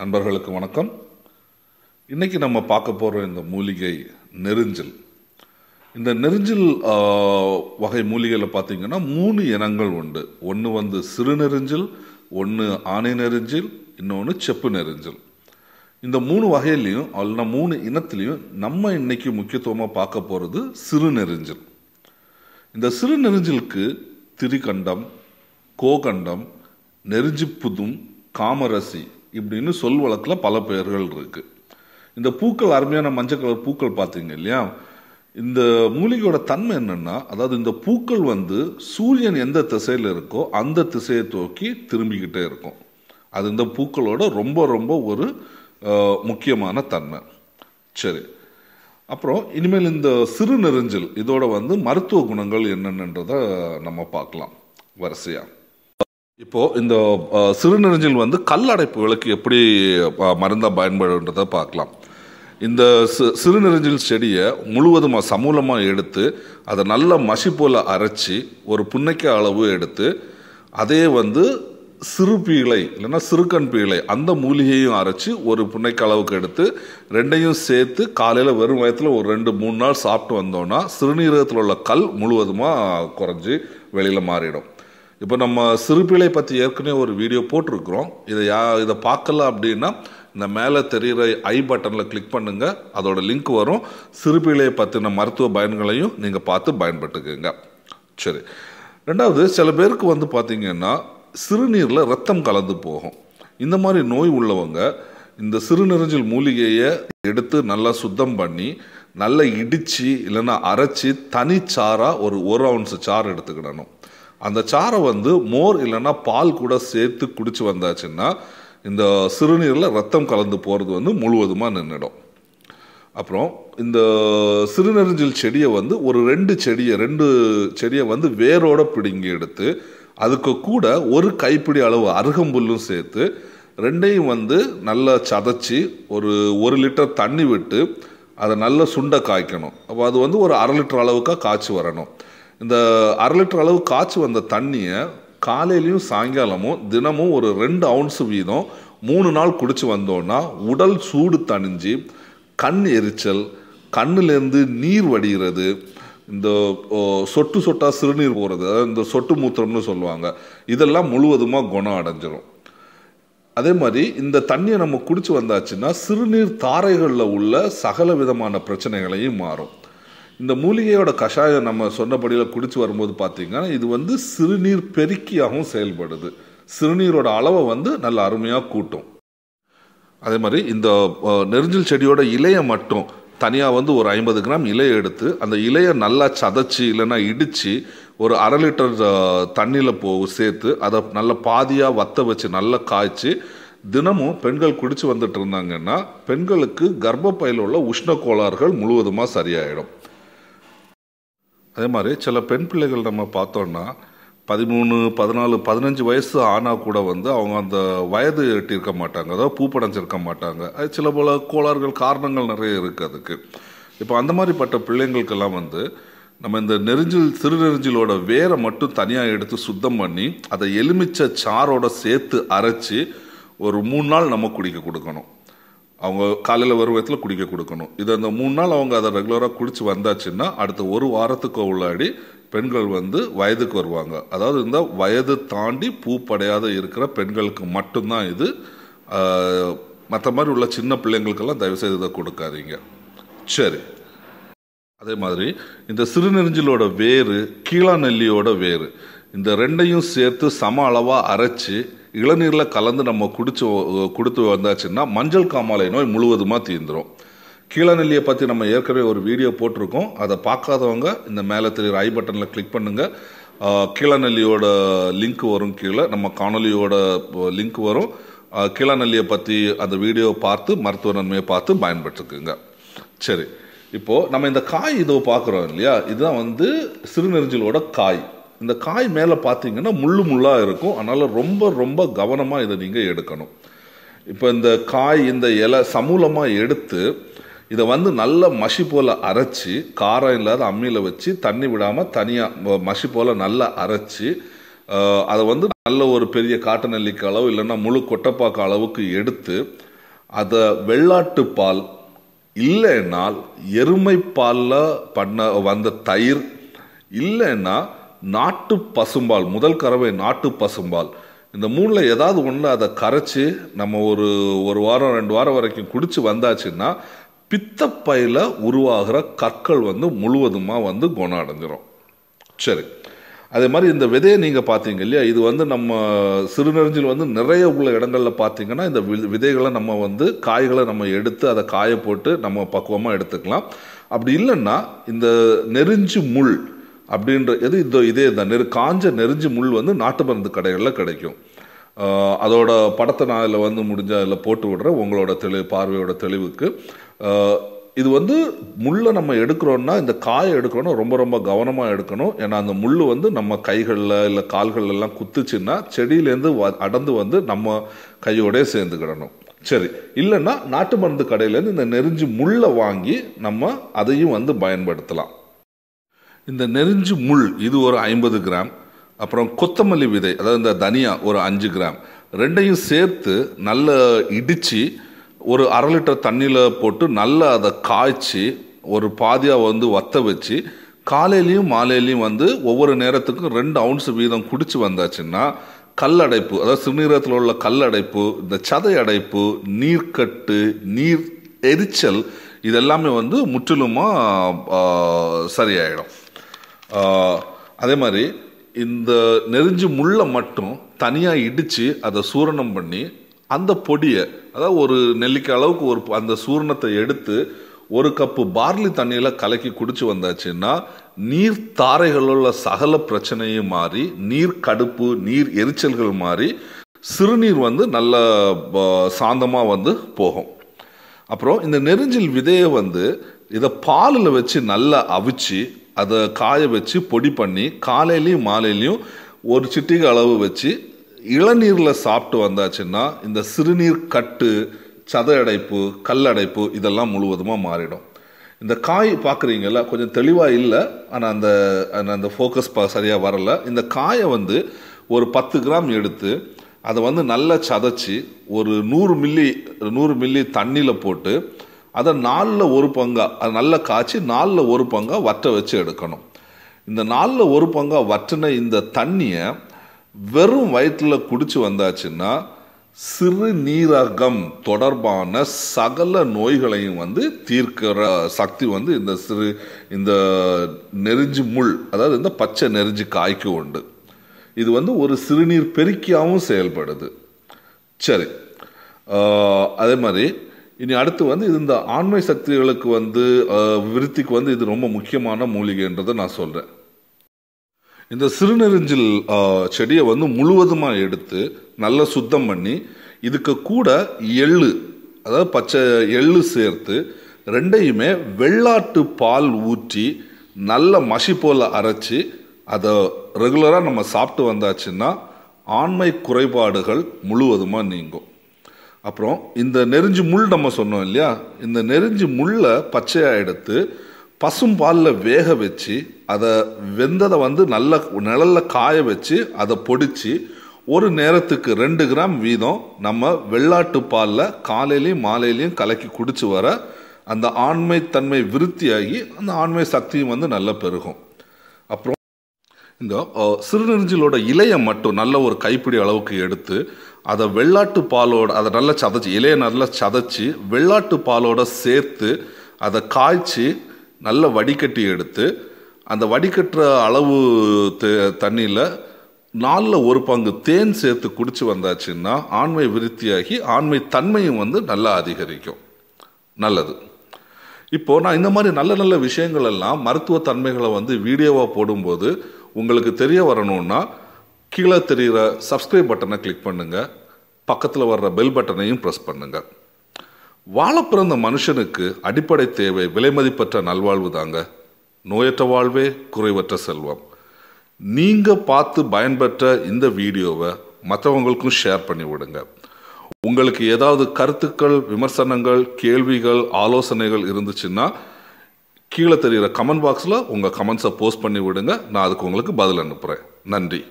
நண்பர்களுக்கு வணக்கம் இன்றைக்கி நம்ம பார்க்க போகிற இந்த மூலிகை நெருஞ்சில் இந்த நெருஞ்சில் வகை மூலிகையில் பார்த்திங்கன்னா மூணு இனங்கள் உண்டு ஒன்று வந்து சிறு நெருஞ்சில் ஒன்று ஆணை நெருஞ்சில் இன்னொன்று செப்பு நெருஞ்சில் இந்த மூணு வகையிலையும் அல்ல மூணு இனத்துலேயும் நம்ம இன்றைக்கி முக்கியத்துவமாக பார்க்க போகிறது சிறு நெருஞ்சில் இந்த சிறு நெருஞ்சிலுக்கு திரிகண்டம் கோகண்டம் நெருஞ்சிப்புதும் காமரசி இப்படின்னு சொல் வழக்கில் பல பெயர்கள் இருக்குது இந்த பூக்கள் அருமையான மஞ்சள் கலர் பூக்கள் பார்த்தீங்க இல்லையா இந்த மூலிகையோட தன்மை என்னென்னா அதாவது இந்த பூக்கள் வந்து சூரியன் எந்த திசையில் இருக்கோ அந்த திசையை தோக்கி திரும்பிக்கிட்டே இருக்கும் அது இந்த பூக்களோட ரொம்ப ரொம்ப ஒரு முக்கியமான தன்மை சரி அப்புறம் இனிமேல் இந்த சிறு நெருஞ்சல் இதோட வந்து மருத்துவ குணங்கள் என்னென்னன்றதை நம்ம பார்க்கலாம் வரிசையாக இப்போது இந்த சிறுநெருஞ்சில் வந்து கல்லடைப்புகளுக்கு எப்படி மருந்தாக பயன்படுன்றதை பார்க்கலாம் இந்த சிறு சிறுநெறிஞ்சல் செடியை முழுவதுமாக சமூலமாக எடுத்து அதை நல்ல மசி போல் அரைச்சி ஒரு புன்னைக்க அளவு எடுத்து அதே வந்து சிறு பீளை இல்லைன்னா சிறுகண் பீளை அந்த மூலிகையும் அரைச்சி ஒரு புன்னைக்க அளவுக்கு எடுத்து ரெண்டையும் சேர்த்து காலையில் வெறும் வயத்தில் ஒரு ரெண்டு மூணு நாள் சாப்பிட்டு வந்தோன்னா சிறுநீரகத்தில் உள்ள கல் முழுவதுமாக குறைஞ்சி வெளியில் மாறிடும் இப்போ நம்ம சிறுபிழை பற்றி ஏற்கனவே ஒரு வீடியோ போட்டிருக்கிறோம் இதை யா இதை பார்க்கல அப்படின்னா இந்த மேலே தெரிகிற ஐ பட்டனில் கிளிக் பண்ணுங்கள் அதோட லிங்க் வரும் சிறுபிழை பற்றின மருத்துவ பயன்களையும் நீங்கள் பார்த்து பயன்பட்டுக்கோங்க சரி ரெண்டாவது சில பேருக்கு வந்து பார்த்திங்கன்னா சிறுநீரில் ரத்தம் கலந்து போகும் இந்த மாதிரி நோய் உள்ளவங்க இந்த சிறுநெறிஞ்சல் மூலிகையை எடுத்து நல்லா சுத்தம் பண்ணி நல்லா இடித்து இல்லைன்னா அரைச்சி தனிச்சாராக ஒரு ஒரு அவுன்ஸ் சாறு எடுத்துக்கிடணும் அந்த சாரை வந்து மோர் இல்லைன்னா பால் கூட சேர்த்து குடிச்சு வந்தாச்சுன்னா இந்த சிறுநீரில் ரத்தம் கலந்து போகிறது வந்து முழுவதுமாக நின்றுடும் அப்புறம் இந்த சிறுநெறிஞ்சில் செடியை வந்து ஒரு ரெண்டு செடியை ரெண்டு செடியை வந்து வேரோட பிடுங்கி எடுத்து அதுக்கு கூட ஒரு கைப்பிடி அளவு அருகம்புல்லும் சேர்த்து ரெண்டையும் வந்து நல்லா சதைச்சி ஒரு ஒரு லிட்டர் தண்ணி விட்டு அதை நல்லா சுண்டை காய்க்கணும் அப்போ அது வந்து ஒரு அரை லிட்டர் அளவுக்காக காய்ச்சி வரணும் இந்த அரை லிட்டர் அளவு காய்ச்சி வந்த தண்ணியை காலையிலையும் சாயங்காலமும் தினமும் ஒரு ரெண்டு அவுன்ஸ் வீதம் மூணு நாள் குடித்து வந்தோன்னா உடல் சூடு தணிஞ்சு கண் எரிச்சல் கண்ணிலேருந்து நீர் வடிகிறது இந்த சொட்டு சொட்டாக சிறுநீர் போகிறது இந்த சொட்டு மூத்திரம்னு சொல்லுவாங்க இதெல்லாம் முழுவதுமாக குணம் அடைஞ்சிரும் அதே மாதிரி இந்த தண்ணியை நம்ம குடிச்சு வந்தாச்சுன்னா சிறுநீர் தாரைகளில் உள்ள சகல விதமான பிரச்சனைகளையும் மாறும் இந்த மூலிகையோட கஷாயம் நம்ம சொன்னபடியில் குடித்து வரும்போது பார்த்திங்கன்னா இது வந்து சிறுநீர் பெருக்கியாகவும் செயல்படுது சிறுநீரோட அளவை வந்து நல்ல அருமையாக கூட்டும் அதே மாதிரி இந்த நெருஞ்சில் செடியோட இலையை மட்டும் தனியாக வந்து ஒரு ஐம்பது கிராம் இலையை எடுத்து அந்த இலையை நல்லா சதைச்சி இல்லைன்னா இடித்து ஒரு அரை லிட்டர் தண்ணியில் போ சேர்த்து அதை நல்லா பாதியாக வத்த வச்சு நல்லா காய்ச்சி தினமும் பெண்கள் குடித்து வந்துட்டு இருந்தாங்கன்னா பெண்களுக்கு கர்ப்பப்பையில் உள்ள உஷ்ண கோளாறுகள் முழுவதுமாக சரியாயிடும் அதே மாதிரி சில பெண் பிள்ளைகள் நம்ம பார்த்தோன்னா பதிமூணு பதினாலு பதினஞ்சு வயசு ஆனால் கூட வந்து அவங்க அந்த வயது எட்டியிருக்க மாட்டாங்க அதாவது பூப்படைஞ்சிருக்க மாட்டாங்க அது சில பல கோளாறுகள் காரணங்கள் நிறைய இருக்குது அதுக்கு இப்போ அந்த மாதிரிப்பட்ட பிள்ளைங்களுக்கெல்லாம் வந்து நம்ம இந்த நெரிஞ்சில் நெருஞ்சிலோட வேரை மட்டும் தனியாக எடுத்து சுத்தம் பண்ணி அதை எலுமிச்சை சாரோட சேர்த்து அரைச்சி ஒரு மூணு நாள் நம்ம குடிக்க கொடுக்கணும் அவங்க காலையில் வரும் விதத்தில் குடிக்க கொடுக்கணும் இது அந்த மூணு நாள் அவங்க அதை ரெகுலராக குடித்து வந்தாச்சுன்னா அடுத்த ஒரு வாரத்துக்கு உள்ளாடி பெண்கள் வந்து வயதுக்கு வருவாங்க அதாவது இந்த வயது தாண்டி பூப்படையாத இருக்கிற பெண்களுக்கு மட்டும்தான் இது மற்ற மாதிரி உள்ள சின்ன பிள்ளைங்களுக்கெல்லாம் தயவுசெய்து இதை கொடுக்காதீங்க சரி அதே மாதிரி இந்த சிறுநெறிஞ்சலோட வேறு கீழா நெல்லியோட வேறு இந்த ரெண்டையும் சேர்த்து சம அளவாக அரைச்சி இளநீரில் கலந்து நம்ம குடிச்சு கொடுத்து வந்தாச்சுன்னா மஞ்சள் காமாலை நோய் முழுவதுமாக தீர்ந்துடும் கீழநெல்லியை பற்றி நம்ம ஏற்கனவே ஒரு வீடியோ போட்டிருக்கோம் அதை பார்க்காதவங்க இந்த மேலே தெரியுற ஐ பட்டனில் கிளிக் பண்ணுங்கள் கீழநெல்லியோட லிங்க் வரும் கீழே நம்ம காணொலியோட லிங்க் வரும் கீழநெல்லியை பற்றி அந்த வீடியோவை பார்த்து மருத்துவ நன்மையை பார்த்து பயன்பட்டுக்குங்க சரி இப்போது நம்ம இந்த காய் இதோ பார்க்குறோம் இல்லையா இதுதான் வந்து சிறுநெறிஞ்சலோட காய் இந்த காய் மேலே பார்த்தீங்கன்னா முள்ளு முள்ளாக இருக்கும் அதனால் ரொம்ப ரொம்ப கவனமாக இதை நீங்கள் எடுக்கணும் இப்போ இந்த காய் இந்த இலை சமூலமாக எடுத்து இதை வந்து நல்ல மஷி போல் அரைச்சி காரம் இல்லாத அம்மியில் வச்சு தண்ணி விடாமல் தனியாக மஷி போல் நல்லா அரைச்சி அதை வந்து நல்ல ஒரு பெரிய காட்டு நெல்லிக்கு அளவு இல்லைன்னா முழு கொட்டப்பாக்க அளவுக்கு எடுத்து அதை வெள்ளாட்டு பால் இல்லைன்னா எருமை பாலில் பண்ண வந்த தயிர் இல்லைன்னா நாட்டு பசும்பால் முதல் கறவை நாட்டு பசும்பால் இந்த மூணில் ஏதாவது ஒன்று அதை கரைச்சி நம்ம ஒரு ஒரு வாரம் ரெண்டு வாரம் வரைக்கும் குடித்து வந்தாச்சுன்னா பித்தப்பையில் உருவாகிற கற்கள் வந்து முழுவதுமாக வந்து குணம் அடைஞ்சிரும் சரி அதே மாதிரி இந்த விதையை நீங்கள் பார்த்தீங்க இல்லையா இது வந்து நம்ம சிறுநெறிஞ்சில் வந்து நிறைய உள்ள இடங்களில் பார்த்தீங்கன்னா இந்த விதைகளை நம்ம வந்து காய்களை நம்ம எடுத்து அதை காய போட்டு நம்ம பக்குவமாக எடுத்துக்கலாம் அப்படி இல்லைன்னா இந்த நெறிஞ்சு முள் அப்படின்ற இது இதோ இதே தான் நெரு காஞ்ச நெருஞ்சி முள் வந்து நாட்டு மருந்து கடைகளில் கிடைக்கும் அதோட படத்தை நான் இதில் வந்து முடிஞ்ச அதில் போட்டு விடுறேன் உங்களோட தெளிவு பார்வையோட தெளிவுக்கு இது வந்து முள்ளை நம்ம எடுக்கிறோன்னா இந்த காயை எடுக்கணும் ரொம்ப ரொம்ப கவனமாக எடுக்கணும் ஏன்னா அந்த முள் வந்து நம்ம கைகளில் இல்லை கால்கள்லாம் குத்துச்சுன்னா செடியிலேருந்து வ அடந்து வந்து நம்ம கையோடய சேர்ந்துக்கிடணும் சரி இல்லைன்னா நாட்டு மருந்து கடையிலேருந்து இந்த நெருஞ்சி முள்ளை வாங்கி நம்ம அதையும் வந்து பயன்படுத்தலாம் இந்த நெறிஞ்சு முள் இது ஒரு ஐம்பது கிராம் அப்புறம் கொத்தமல்லி விதை அதாவது இந்த தனியா ஒரு அஞ்சு கிராம் ரெண்டையும் சேர்த்து நல்லா இடித்து ஒரு அரை லிட்டர் தண்ணியில் போட்டு நல்லா அதை காய்ச்சி ஒரு பாதியாக வந்து வத்த வச்சு காலையிலையும் மாலையிலையும் வந்து ஒவ்வொரு நேரத்துக்கும் ரெண்டு அவுன்ஸ் வீதம் குடித்து வந்தாச்சுன்னா கல்லடைப்பு அதாவது சிறுநீரகத்தில் உள்ள கல்லடைப்பு இந்த சதை அடைப்பு நீர்க்கட்டு நீர் எரிச்சல் இதெல்லாமே வந்து முற்றிலுமாக சரியாயிடும் அதே மாதிரி இந்த நெருஞ்சி முள்ளை மட்டும் தனியாக இடித்து அதை சூரணம் பண்ணி அந்த பொடியை அதாவது ஒரு நெல்லிக்காய் அளவுக்கு ஒரு அந்த சூரணத்தை எடுத்து ஒரு கப்பு பார்லி தண்ணியில் கலக்கி குடிச்சு வந்தாச்சுன்னா நீர் தாரைகளுள்ள சகல பிரச்சனையும் மாறி நீர் கடுப்பு நீர் எரிச்சல்கள் மாறி சிறுநீர் வந்து நல்ல சாந்தமாக வந்து போகும் அப்புறம் இந்த நெருஞ்சில் விதையை வந்து இதை பாலில் வச்சு நல்லா அவிச்சு அதை காய வச்சு பொடி பண்ணி காலையிலையும் மாலையிலையும் ஒரு சிட்டிகை அளவு வச்சு இளநீரில் சாப்பிட்டு வந்தாச்சுன்னா இந்த சிறுநீர் கட்டு சத அடைப்பு கல்லடைப்பு இதெல்லாம் முழுவதுமாக மாறிடும் இந்த காய் பார்க்குறீங்கள கொஞ்சம் தெளிவாக இல்லை ஆனால் அந்த அந்த ஃபோக்கஸ் ப சரியாக வரலை இந்த காயை வந்து ஒரு பத்து கிராம் எடுத்து அதை வந்து நல்லா சதைச்சி ஒரு நூறு மில்லி நூறு மில்லி தண்ணியில் போட்டு அதை நாலில் ஒரு பங்காக அது நல்லா காய்ச்சி நாலில் ஒரு பங்காக வற்ற வச்சு எடுக்கணும் இந்த நாலில் ஒரு பங்காக வற்றின இந்த தண்ணியை வெறும் வயிற்றில் குடித்து வந்தாச்சுன்னா சிறுநீரகம் தொடர்பான சகல நோய்களையும் வந்து தீர்க்கிற சக்தி வந்து இந்த சிறு இந்த நெறிஞ்சு முள் அதாவது இந்த பச்சை நெறிஞ்சு காய்க்கு உண்டு இது வந்து ஒரு சிறுநீர் பெருக்கியாகவும் செயல்படுது சரி அதே மாதிரி இனி அடுத்து வந்து இது இந்த ஆண்மை சக்திகளுக்கு வந்து விருத்திக்கு வந்து இது ரொம்ப முக்கியமான மூலிகைன்றதை நான் சொல்கிறேன் இந்த சிறுநெறிஞ்சில் செடியை வந்து முழுவதுமாக எடுத்து நல்லா சுத்தம் பண்ணி இதுக்கு கூட எள்ளு அதாவது பச்சை எள்ளு சேர்த்து ரெண்டையுமே வெள்ளாட்டு பால் ஊற்றி நல்ல மஷி போல் அரைச்சி அதை ரெகுலராக நம்ம சாப்பிட்டு வந்தாச்சுன்னா ஆண்மை குறைபாடுகள் முழுவதுமாக நீங்கும் அப்புறம் இந்த நெருஞ்சு முள் நம்ம சொன்னோம் இல்லையா இந்த நெருஞ்சு முள்ளை பச்சையாக எடுத்து பசும் பாலில் வேக வச்சு அதை வெந்ததை வந்து நல்ல நிழலில் காய வச்சு அதை பொடிச்சு ஒரு நேரத்துக்கு ரெண்டு கிராம் வீதம் நம்ம வெள்ளாட்டு பாலில் காலையிலையும் மாலையிலையும் கலக்கி குடிச்சு வர அந்த ஆண்மைத்தன்மை விருத்தியாகி அந்த ஆண்மை சக்தியும் வந்து நல்லா பெருகும் அப்புறம் இந்த சிறுநெஞ்சிலோட இலையை மட்டும் நல்ல ஒரு கைப்பிடி அளவுக்கு எடுத்து அதை வெள்ளாட்டு பாலோட அதை நல்லா சதைச்சி இலையை நல்லா சதைச்சி வெள்ளாட்டு பாலோட சேர்த்து அதை காய்ச்சி நல்ல வடிகட்டி எடுத்து அந்த வடிகட்டுற அளவு தண்ணியில் நாளில் ஒரு பங்கு தேன் சேர்த்து குடித்து வந்தாச்சுன்னா ஆண்மை விருத்தியாகி ஆண்மை தன்மையும் வந்து நல்லா அதிகரிக்கும் நல்லது இப்போது நான் இந்த மாதிரி நல்ல நல்ல விஷயங்கள் எல்லாம் மருத்துவ தன்மைகளை வந்து வீடியோவாக போடும்போது உங்களுக்கு தெரிய வரணும்னா கீழே தெரிகிற சப்ஸ்கிரைப் பட்டனை கிளிக் பண்ணுங்கள் பக்கத்தில் வர்ற பெல் பட்டனையும் ப்ரெஸ் பண்ணுங்கள் வாழ பிறந்த மனுஷனுக்கு அடிப்படை தேவை விலைமதிப்பற்ற நல்வாழ்வு தாங்க நோயற்ற வாழ்வே குறைவற்ற செல்வம் நீங்கள் பார்த்து பயன்பெற்ற இந்த வீடியோவை மற்றவங்களுக்கும் ஷேர் பண்ணி விடுங்க உங்களுக்கு ஏதாவது கருத்துக்கள் விமர்சனங்கள் கேள்விகள் ஆலோசனைகள் இருந்துச்சுன்னா கீழே தெரிகிற கமெண்ட் பாக்ஸில் உங்கள் கமெண்ட்ஸை போஸ்ட் பண்ணி விடுங்க நான் அதுக்கு உங்களுக்கு பதில் அனுப்புகிறேன் நன்றி